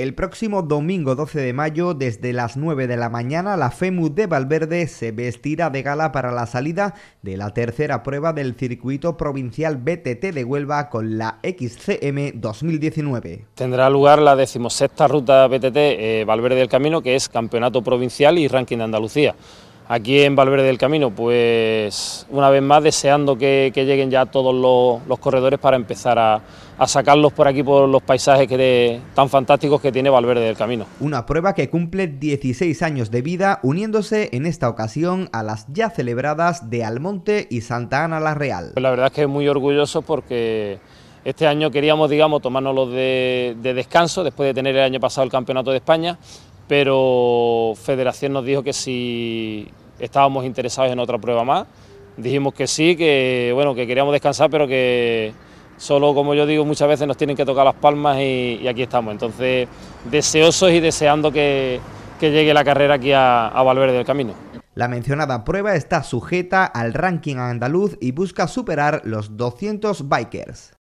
El próximo domingo 12 de mayo, desde las 9 de la mañana, la FEMU de Valverde se vestirá de gala para la salida de la tercera prueba del circuito provincial BTT de Huelva con la XCM 2019. Tendrá lugar la decimosexta ruta BTT eh, Valverde del Camino, que es Campeonato Provincial y Ranking de Andalucía aquí en Valverde del Camino, pues una vez más deseando que, lleguen ya todos los, corredores para empezar a, sacarlos por aquí por los paisajes que tan fantásticos que tiene Valverde del Camino. Una prueba que cumple 16 años de vida uniéndose en esta ocasión a las ya celebradas de Almonte y Santa Ana la Real. Pues la verdad es que es muy orgulloso porque... Este año queríamos, digamos, tomarnos los de descanso después de tener el año pasado el Campeonato de España, pero Federación nos dijo que si estábamos interesados en otra prueba más. Dijimos que sí, que bueno, que queríamos descansar, pero que solo como yo digo muchas veces nos tienen que tocar las palmas y, aquí estamos. Entonces, deseosos y deseando que, llegue la carrera aquí a, a Valverde del Camino. La mencionada prueba está sujeta al ranking andaluz y busca superar los 200 bikers.